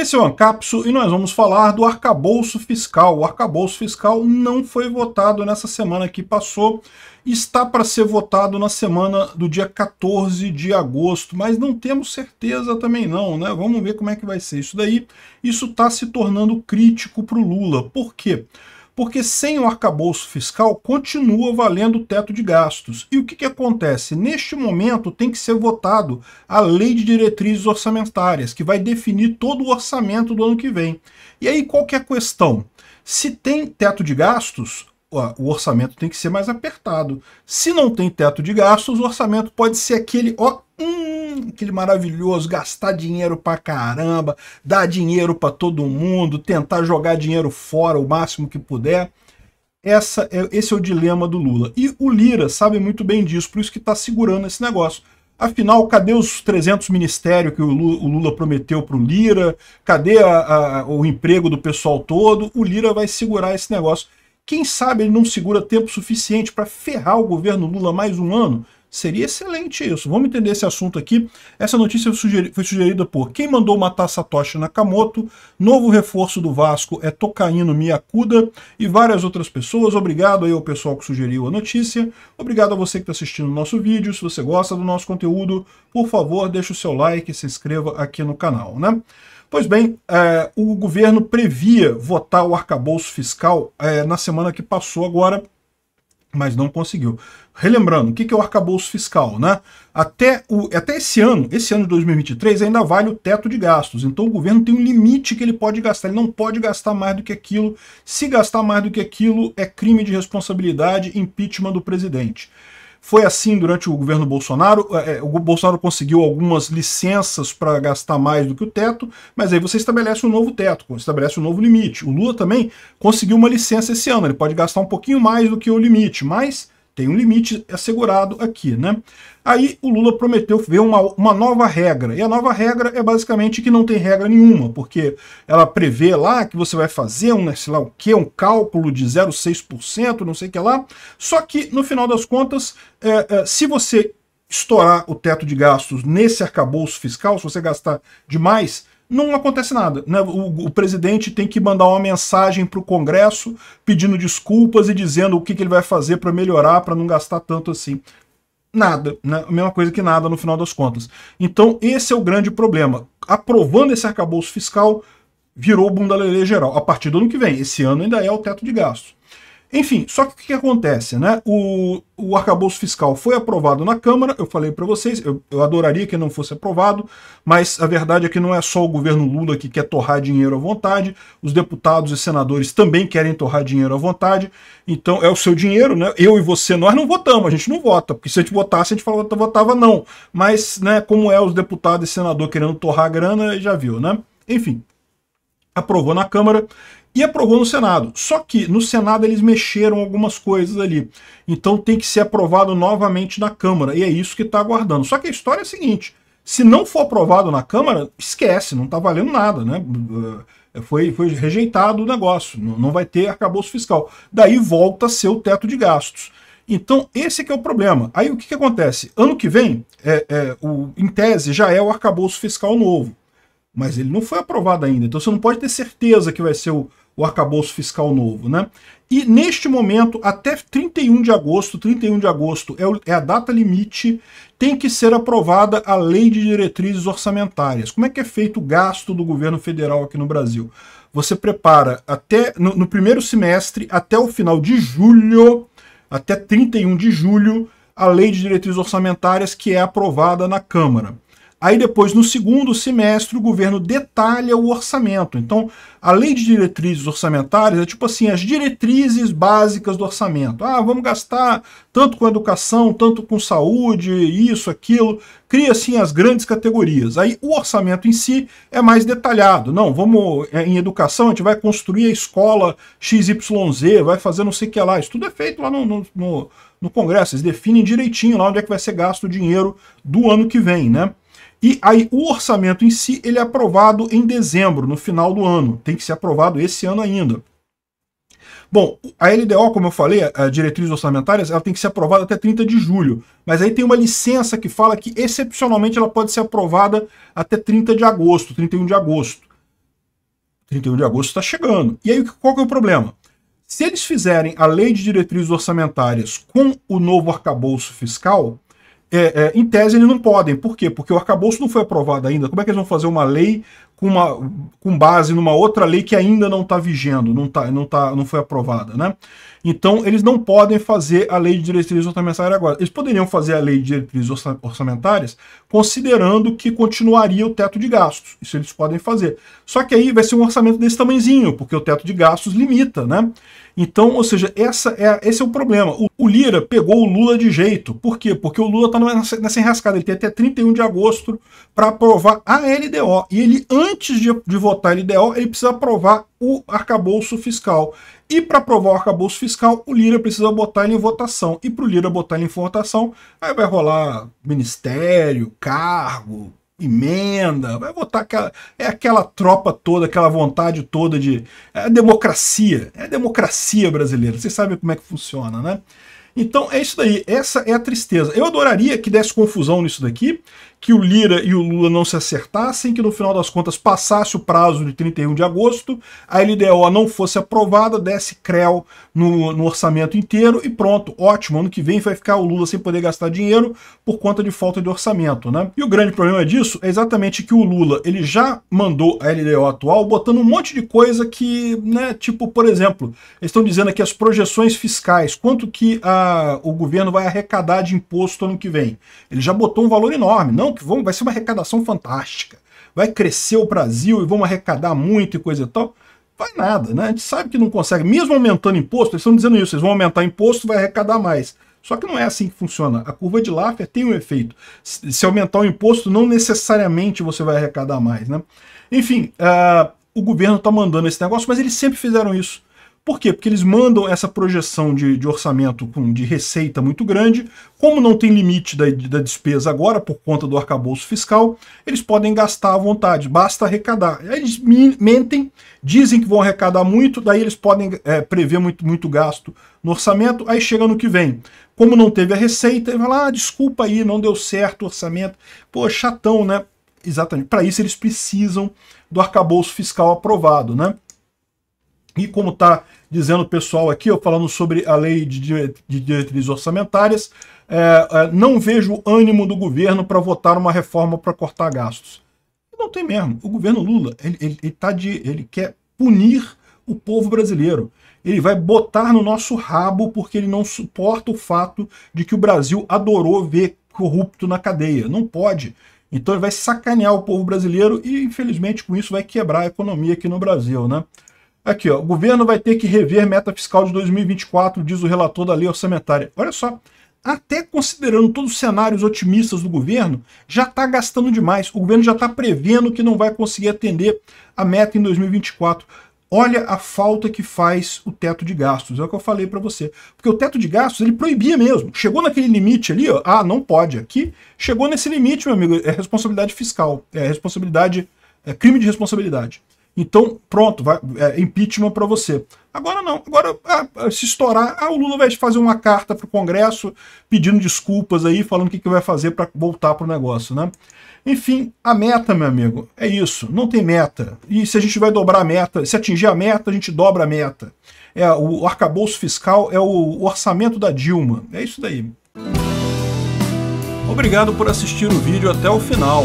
Esse é o Ancapsu e nós vamos falar do arcabouço fiscal. O arcabouço fiscal não foi votado nessa semana que passou, está para ser votado na semana do dia 14 de agosto, mas não temos certeza também não, né? Vamos ver como é que vai ser isso daí. Isso está se tornando crítico para o Lula. Por quê? Porque porque sem o arcabouço fiscal continua valendo o teto de gastos. E o que, que acontece? Neste momento tem que ser votado a Lei de Diretrizes Orçamentárias, que vai definir todo o orçamento do ano que vem. E aí qual que é a questão? Se tem teto de gastos, o orçamento tem que ser mais apertado. Se não tem teto de gastos, o orçamento pode ser aquele ó, Hum, aquele maravilhoso, gastar dinheiro pra caramba, dar dinheiro pra todo mundo, tentar jogar dinheiro fora o máximo que puder. Essa é, esse é o dilema do Lula. E o Lira sabe muito bem disso, por isso que está segurando esse negócio. Afinal, cadê os 300 ministérios que o Lula prometeu para o Lira? Cadê a, a, o emprego do pessoal todo? O Lira vai segurar esse negócio. Quem sabe ele não segura tempo suficiente para ferrar o governo Lula mais um ano? Seria excelente isso. Vamos entender esse assunto aqui. Essa notícia foi sugerida por quem mandou matar Satoshi Nakamoto, novo reforço do Vasco é Tocaíno Miyakuda e várias outras pessoas. Obrigado aí ao pessoal que sugeriu a notícia. Obrigado a você que está assistindo o nosso vídeo. Se você gosta do nosso conteúdo, por favor, deixe o seu like e se inscreva aqui no canal, né? Pois bem, é, o governo previa votar o arcabouço fiscal é, na semana que passou agora, mas não conseguiu. Relembrando, o que é o arcabouço fiscal? Né? Até, o, até esse ano, esse ano de 2023, ainda vale o teto de gastos. Então o governo tem um limite que ele pode gastar. Ele não pode gastar mais do que aquilo. Se gastar mais do que aquilo, é crime de responsabilidade, impeachment do presidente. Foi assim durante o governo Bolsonaro. É, é, o Bolsonaro conseguiu algumas licenças para gastar mais do que o teto, mas aí você estabelece um novo teto, estabelece um novo limite. O Lula também conseguiu uma licença esse ano, ele pode gastar um pouquinho mais do que o limite, mas tem um limite assegurado aqui, né? Aí o Lula prometeu ver uma, uma nova regra, e a nova regra é basicamente que não tem regra nenhuma, porque ela prevê lá que você vai fazer um, né, sei lá o que, um cálculo de 0,6%, não sei o que lá, só que no final das contas, é, é, se você estourar o teto de gastos nesse arcabouço fiscal, se você gastar demais, não acontece nada. Né? O, o, presidente tem que mandar uma mensagem para o Congresso pedindo desculpas e dizendo o que, que ele vai fazer para melhorar, para não gastar tanto assim. Nada, né? A mesma coisa que nada no final das contas. Então, esse é o grande problema. Aprovando esse arcabouço fiscal, virou bunda lelê geral. A partir do ano que vem, esse ano ainda é o teto de gastos. Enfim, só que o que acontece, né? O, o arcabouço fiscal foi aprovado na Câmara, eu falei para vocês, eu, eu, adoraria que não fosse aprovado, mas a verdade é que não é só o governo Lula que quer torrar dinheiro à vontade, os deputados e senadores também querem torrar dinheiro à vontade, então é o seu dinheiro, né? Eu e você, nós não votamos, a gente não vota, porque se a gente votasse, a gente falava, votava não. Mas, né, como é os deputados e senador querendo torrar a grana, já viu, né? Enfim, aprovou na Câmara e aprovou no Senado. Só que no Senado eles mexeram algumas coisas ali. Então tem que ser aprovado novamente na Câmara. E é isso que está aguardando. Só que a história é a seguinte: se não for aprovado na Câmara, esquece, não está valendo nada, né? Eh, foi, foi rejeitado o negócio, não vai ter arcabouço fiscal. Daí volta a ser o teto de gastos. Então, esse que é o problema. Aí o que, que acontece? Ano que vem, é, é, o, em tese, já é o arcabouço fiscal novo mas ele não foi aprovado ainda. Então você não pode ter certeza que vai ser o, o arcabouço fiscal novo, né? E neste momento, até 31 de agosto, 31 de agosto é, o, é a data limite, tem que ser aprovada a lei de diretrizes orçamentárias. Como é que é feito o gasto do governo federal aqui no Brasil? Você prepara até no, no primeiro semestre, até o final de julho, até 31 de julho, a lei de diretrizes orçamentárias que é aprovada na Câmara. Aí depois, no segundo semestre, o governo detalha o orçamento. Então, além de diretrizes orçamentárias é tipo assim, as diretrizes básicas do orçamento. Ah, vamos gastar tanto com educação, tanto com saúde, isso, aquilo. Cria, assim, as grandes categorias. Aí o orçamento em si é mais detalhado. Não, vamos, é, em educação, a gente vai construir a escola XYZ, vai fazer não sei o que lá. Isso tudo é feito lá no, no, no no Congresso, eles definem direitinho lá onde é que vai ser gasto o dinheiro do ano que vem, né? E aí o orçamento em si, ele é aprovado em dezembro, no final do ano. Tem que ser aprovado esse ano ainda. Bom, a LDO, como eu falei, a diretrizes orçamentárias, ela tem que ser aprovada até 30 de julho. Mas aí tem uma licença que fala que, excepcionalmente, ela pode ser aprovada até 30 de agosto, 31 de agosto. 31 de agosto está chegando. E aí, qual que é o problema? Se eles fizerem a lei de diretrizes orçamentárias com o novo arcabouço fiscal, é, é, em tese, eles não podem. Por quê? Porque o arcabouço não foi aprovado ainda. Como é que eles vão fazer uma lei com, uma, com base numa outra lei que ainda não está vigendo, não, tá, não, tá, não foi aprovada, né? Então, eles não podem fazer a lei de diretrizes orçamentárias agora. Eles poderiam fazer a lei de diretrizes orçamentárias considerando que continuaria o teto de gastos. Isso eles podem fazer. Só que aí vai ser um orçamento desse tamanzinho, porque o teto de gastos limita, né? Então, ou seja, essa é, esse é o problema. O, o Lira pegou o Lula de jeito. Por quê? Porque o Lula está nessa, nessa enrascada. Ele tem até 31 de agosto para aprovar a LDO. E ele, antes de, de votar a LDO, ele precisa aprovar o arcabouço fiscal. E para aprovar o arcabouço fiscal, o Lira precisa botar ele em votação. E para o Lira botar ele em votação, aí vai rolar ministério, cargo, emenda, vai votar aquela, é aquela tropa toda, aquela vontade toda de é a democracia, é a democracia brasileira. Vocês sabem como é que funciona, né? Então é isso daí, essa é a tristeza. Eu adoraria que desse confusão nisso daqui, que o Lira e o Lula não se acertassem, que no final das contas passasse o prazo de 31 de agosto, a LDO não fosse aprovada, desse CREL no, no, orçamento inteiro e pronto, ótimo, ano que vem vai ficar o Lula sem poder gastar dinheiro por conta de falta de orçamento, né? E o grande problema disso é exatamente que o Lula, ele já mandou a LDO atual botando um monte de coisa que, né, tipo, por exemplo, eles estão dizendo aqui as projeções fiscais, quanto que a o governo vai arrecadar de imposto ano que vem. Ele já botou um valor enorme. Não, que vão, vai ser uma arrecadação fantástica. Vai crescer o Brasil e vamos arrecadar muito e coisa e tal. Vai nada, né? A gente sabe que não consegue. Mesmo aumentando imposto, eles estão dizendo isso. Eles vão aumentar imposto, vai arrecadar mais. Só que não é assim que funciona. A curva de Laffer tem um efeito. Se aumentar o imposto, não necessariamente você vai arrecadar mais, né? Enfim, uh, o governo está mandando esse negócio, mas eles sempre fizeram isso. Por quê? Porque eles mandam essa projeção de, de orçamento de receita muito grande. Como não tem limite da, da, despesa agora, por conta do arcabouço fiscal, eles podem gastar à vontade, basta arrecadar. Eles mentem, dizem que vão arrecadar muito, daí eles podem é, prever muito, muito gasto no orçamento, aí chega no que vem. Como não teve a receita, ele fala, ah, desculpa aí, não deu certo o orçamento. Pô, chatão, né? Exatamente. Para isso eles precisam do arcabouço fiscal aprovado, né? E como está dizendo pessoal aqui, eu falando sobre a lei de, de diretrizes orçamentárias, é, é, não vejo ânimo do governo para votar uma reforma para cortar gastos. Não tem mesmo. O governo Lula, ele, ele, ele, tá de, ele quer punir o povo brasileiro. Ele vai botar no nosso rabo porque ele não suporta o fato de que o Brasil adorou ver corrupto na cadeia. Não pode. Então ele vai sacanear o povo brasileiro e, infelizmente, com isso vai quebrar a economia aqui no Brasil, né? Aqui, ó, o governo vai ter que rever meta fiscal de 2024, diz o relator da lei orçamentária. Olha só, até considerando todos os cenários otimistas do governo, já está gastando demais. O governo já está prevendo que não vai conseguir atender a meta em 2024. Olha a falta que faz o teto de gastos, é o que eu falei para você. Porque o teto de gastos, ele proibia mesmo. Chegou naquele limite ali, ó, ah, não pode aqui. Chegou nesse limite, meu amigo, é responsabilidade fiscal, é responsabilidade, é crime de responsabilidade. Então, pronto, vai, é, impeachment para você. Agora não, agora ah, se estourar, ah, o Lula vai fazer uma carta para o Congresso pedindo desculpas aí, falando o que, que vai fazer para voltar para o negócio, né? Enfim, a meta, meu amigo, é isso, não tem meta. E se a gente vai dobrar a meta, se atingir a meta, a gente dobra a meta. É, o arcabouço fiscal é o orçamento da Dilma, é isso daí. Obrigado por assistir o vídeo até o final.